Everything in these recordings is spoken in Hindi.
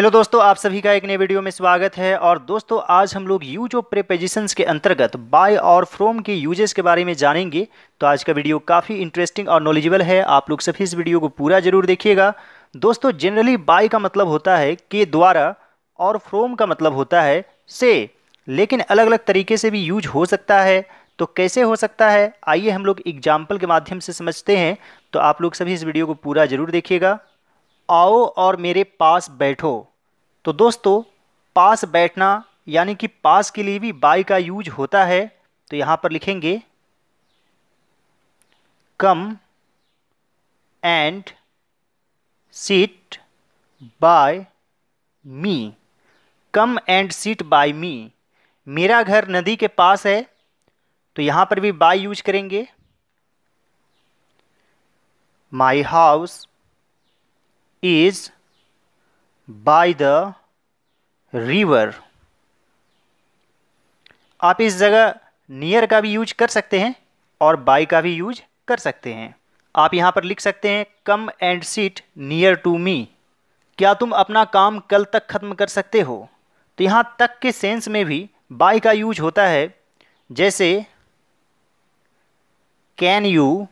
हेलो दोस्तों आप सभी का एक नए वीडियो में स्वागत है और दोस्तों आज हम लोग यूज ऑफ प्रेपोजिशन के अंतर्गत बाय और फ्रोम के यूजेस के बारे में जानेंगे तो आज का वीडियो काफ़ी इंटरेस्टिंग और नॉलेजेबल है आप लोग सभी इस वीडियो को पूरा जरूर देखिएगा दोस्तों जनरली बाय का मतलब होता है के द्वारा और फ्रोम का मतलब होता है से लेकिन अलग अलग तरीके से भी यूज हो सकता है तो कैसे हो सकता है आइए हम लोग एग्जाम्पल के माध्यम से समझते हैं तो आप लोग सभी इस वीडियो को पूरा जरूर देखिएगा आओ और मेरे पास बैठो तो दोस्तों पास बैठना यानी कि पास के लिए भी बाई का यूज होता है तो यहाँ पर लिखेंगे come and sit by me come and sit by me मेरा घर नदी के पास है तो यहाँ पर भी बाय यूज करेंगे my house is by the river आप इस जगह नियर का भी यूज कर सकते हैं और बाय का भी यूज कर सकते हैं आप यहाँ पर लिख सकते हैं come and sit near to me क्या तुम अपना काम कल तक ख़त्म कर सकते हो तो यहाँ तक के सेंस में भी बाय का यूज होता है जैसे can you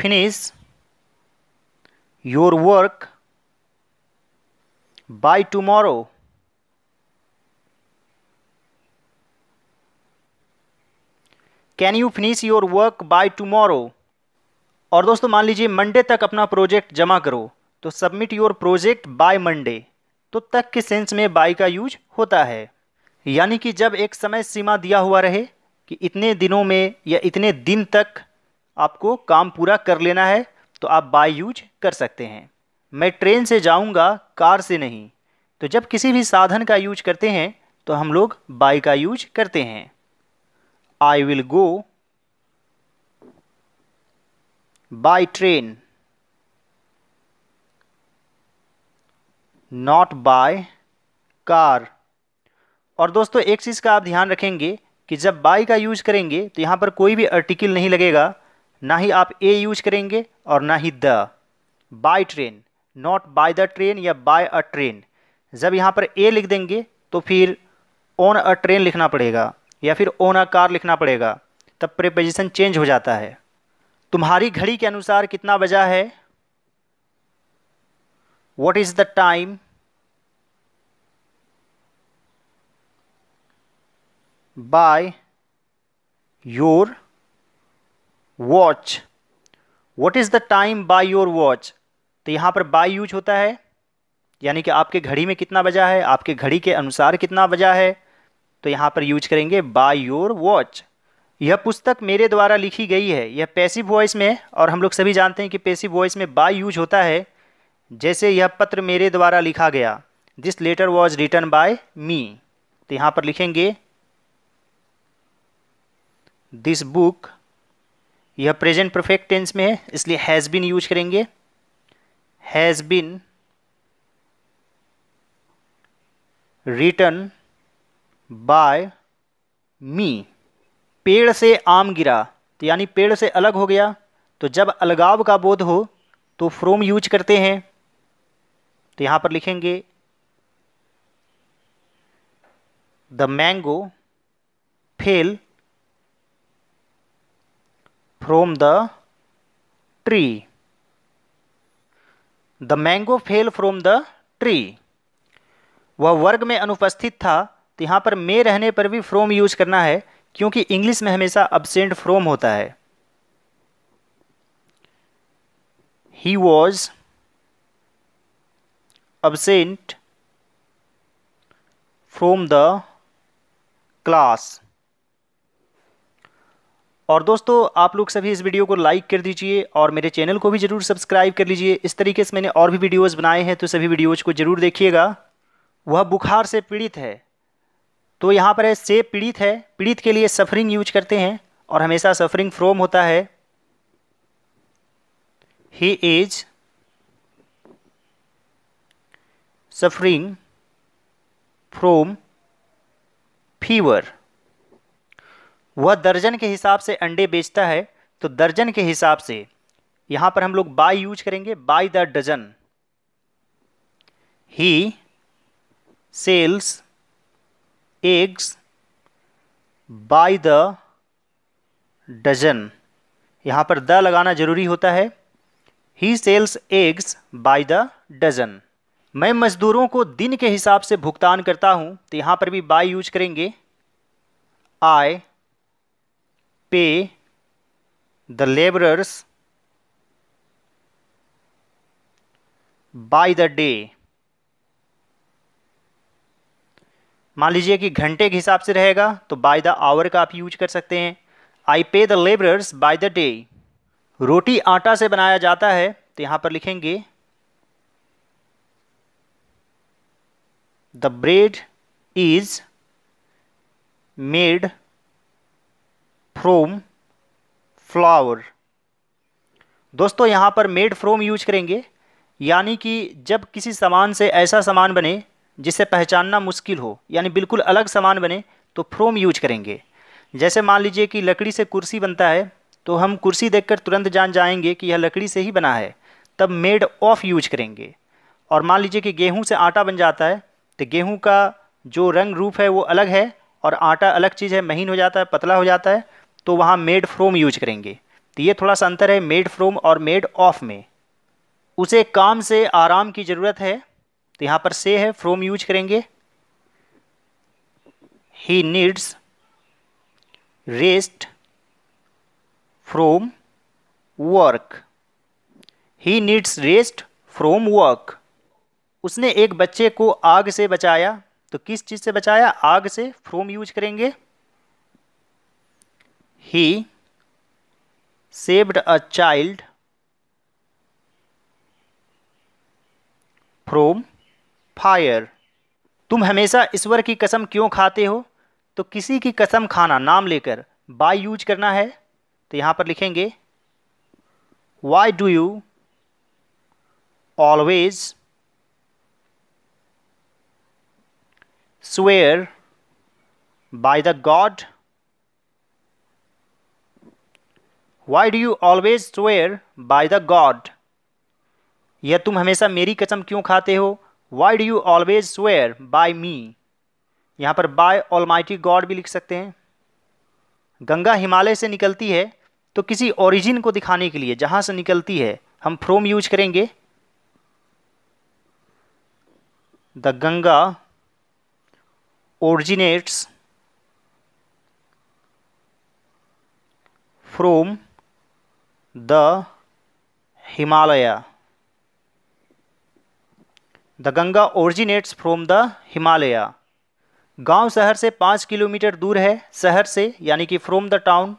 finish your work by tomorrow. Can you finish your work by tomorrow और दोस्तों मान लीजिए मंडे तक अपना प्रोजेक्ट जमा करो तो submit your project by Monday तो तक के सेंस में बाय का यूज होता है यानी कि जब एक समय सीमा दिया हुआ रहे कि इतने दिनों में या इतने दिन तक आपको काम पूरा कर लेना है तो आप बाई यूज कर सकते हैं मैं ट्रेन से जाऊंगा कार से नहीं तो जब किसी भी साधन का यूज करते हैं तो हम लोग बाई का यूज करते हैं I will go by train not by car और दोस्तों एक चीज़ का आप ध्यान रखेंगे कि जब बाई का यूज करेंगे तो यहाँ पर कोई भी आर्टिकल नहीं लगेगा ना ही आप ए यूज करेंगे और ना ही the by train not by the train या बाय अ ट्रेन जब यहाँ पर ए लिख देंगे तो फिर ऑन अ ट्रेन लिखना पड़ेगा या फिर ऑन अ कार लिखना पड़ेगा तब प्रिपोजिशन चेंज हो जाता है तुम्हारी घड़ी के अनुसार कितना बजा है what is the time by your watch what is the time by your watch तो यहां पर बाय यूज होता है यानी कि आपके घड़ी में कितना बजा है आपके घड़ी के अनुसार कितना बजा है तो यहां पर यूज करेंगे बाय योर वॉच यह पुस्तक मेरे द्वारा लिखी गई है यह पैसिव वॉइस में और हम लोग सभी जानते हैं कि पैसिव वॉइस में बाय यूज होता है जैसे यह पत्र मेरे द्वारा लिखा गया this letter was written by me तो यहां पर लिखेंगे दिस बुक यह प्रेजेंट परफेक्ट टेंस में है इसलिए हैज़ बिन यूज करेंगे has been written by me पेड़ से आम गिरा तो यानी पेड़ से अलग हो गया तो जब अलगाव का बोध हो तो फ्रोम यूज करते हैं तो यहाँ पर लिखेंगे the mango fell from the tree. The mango fell from the tree वह वर्ग में अनुपस्थित था तो यहाँ पर मे रहने पर भी फ्रोम यूज करना है क्योंकि इंग्लिश में हमेशा अबसेंट फ्रोम होता है he was absent from the class और दोस्तों आप लोग सभी इस वीडियो को लाइक कर दीजिए और मेरे चैनल को भी ज़रूर सब्सक्राइब कर लीजिए इस तरीके से मैंने और भी वीडियोज़ बनाए हैं तो सभी वीडियोज़ को ज़रूर देखिएगा वह बुखार से पीड़ित है तो यहाँ पर है से पीड़ित है पीड़ित के लिए सफरिंग यूज करते हैं और हमेशा सफरिंग फ्रोम होता है he is suffering from fever वह दर्जन के हिसाब से अंडे बेचता है तो दर्जन के हिसाब से यहाँ पर हम लोग बाय यूज करेंगे by the dozen he sells eggs by the dozen यहाँ पर द लगाना जरूरी होता है he sells eggs by the dozen मैं मजदूरों को दिन के हिसाब से भुगतान करता हूँ तो यहाँ पर भी बाय यूज करेंगे आई pay the laborers by the day मान लीजिए कि घंटे के हिसाब से रहेगा तो बाय द आवर का आप यूज कर सकते हैं I pay the labourers by the day रोटी आटा से बनाया जाता है तो यहां पर लिखेंगे the bread is made from flour दोस्तों यहाँ पर मेड फ्रोम यूज करेंगे यानी कि जब किसी सामान से ऐसा सामान बने जिसे पहचानना मुश्किल हो यानी बिल्कुल अलग सामान बने तो फ्रोम यूज करेंगे जैसे मान लीजिए कि लकड़ी से कुर्सी बनता है तो हम कुर्सी देखकर तुरंत जान जाएंगे कि यह लकड़ी से ही बना है तब मेड ऑफ यूज करेंगे और मान लीजिए कि गेहूँ से आटा बन जाता है तो गेहूँ का जो रंग रूप है वो अलग है और आटा अलग चीज़ है महीन हो जाता है पतला हो जाता है तो वहाँ मेड फ्रोम यूज करेंगे तो ये थोड़ा सा अंतर है मेड फ्रोम और मेड ऑफ में उसे काम से आराम की ज़रूरत है तो यहाँ पर से है फ्रोम यूज करेंगे he needs rest from work he needs rest from work उसने एक बच्चे को आग से बचाया तो किस चीज़ से बचाया आग से फ्रोम यूज करेंगे he saved a child from fire तुम हमेशा ईश्वर की कसम क्यों खाते हो तो किसी की कसम खाना नाम लेकर बाय यूज करना है तो यहाँ पर लिखेंगे why do you always swear by the God why do you always swear by the God यह तुम हमेशा मेरी कसम क्यों खाते हो why do you always swear by me यहाँ पर बाय माइटी गॉड भी लिख सकते हैं गंगा हिमालय से निकलती है तो किसी ओरिजिन को दिखाने के लिए जहाँ से निकलती है हम फ्रोम यूज करेंगे the Ganga originates from the Himalaya the Ganga originates from the Himalaya गांव शहर से पाँच किलोमीटर दूर है शहर से यानी कि from the town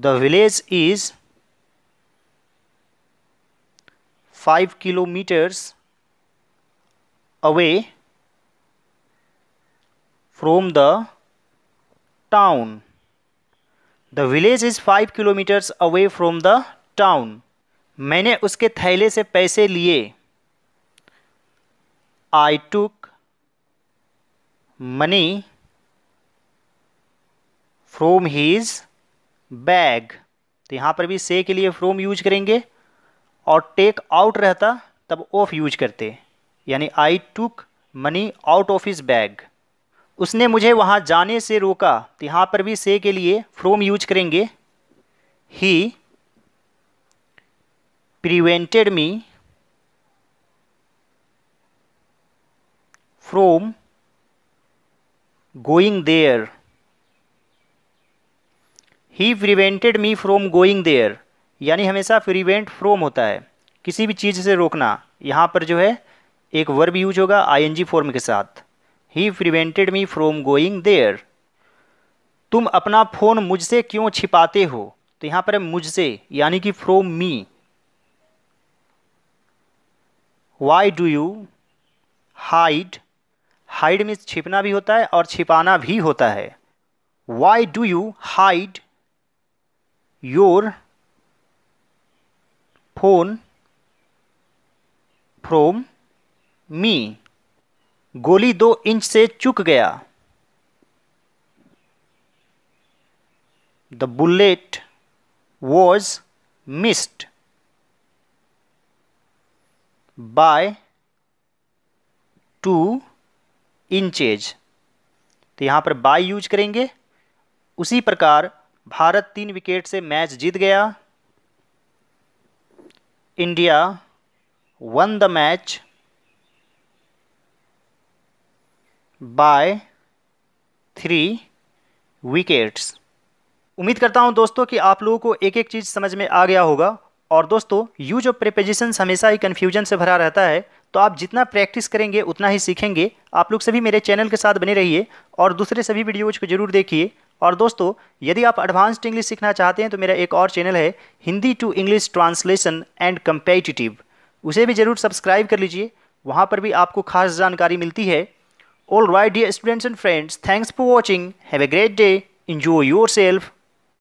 the village is five kilometres away from the town the village is five kilometres away from the town मैंने उसके थैले से पैसे लिए I took money from his bag तो यहाँ पर भी से के लिए फ्रोम यूज करेंगे और टेक आउट रहता तब ऑफ यूज करते यानी I took money out of his bag उसने मुझे वहाँ जाने से रोका तो यहाँ पर भी से के लिए फ्रोम यूज करेंगे he prevented me from going there he prevented me from going there यानी हमेशा प्रिवेंट फ्रोम होता है किसी भी चीज़ से रोकना यहाँ पर जो है एक वर्ब यूज होगा आई एन जी फॉर्म के साथ he prevented me from going there तुम अपना फ़ोन मुझसे क्यों छिपाते हो तो यहाँ पर है मुझसे यानी कि from me why do you hide hide में छिपना भी होता है और छिपाना भी होता है why do you hide your phone from me गोली दो इंच से चुक गया the bullet was missed by two inches तो यहां पर बाय यूज करेंगे उसी प्रकार भारत तीन विकेट से मैच जीत गया India won the match by three wickets उम्मीद करता हूं दोस्तों कि आप लोगों को एक एक चीज़ समझ में आ गया होगा और दोस्तों यूज ऑफ प्रिपोजिशंस हमेशा ही कन्फ्यूजन से भरा रहता है तो आप जितना प्रैक्टिस करेंगे उतना ही सीखेंगे आप लोग सभी मेरे चैनल के साथ बने रहिए और दूसरे सभी वीडियोज को जरूर देखिए और दोस्तों यदि आप एडवांस्ड इंग्लिश सीखना चाहते हैं तो मेरा एक और चैनल है Hindi to English translation and competitive उसे भी ज़रूर सब्सक्राइब कर लीजिए वहाँ पर भी आपको खास जानकारी मिलती है Alright dear students and friends, thanks for watching. Have a great day. Enjoy yourself.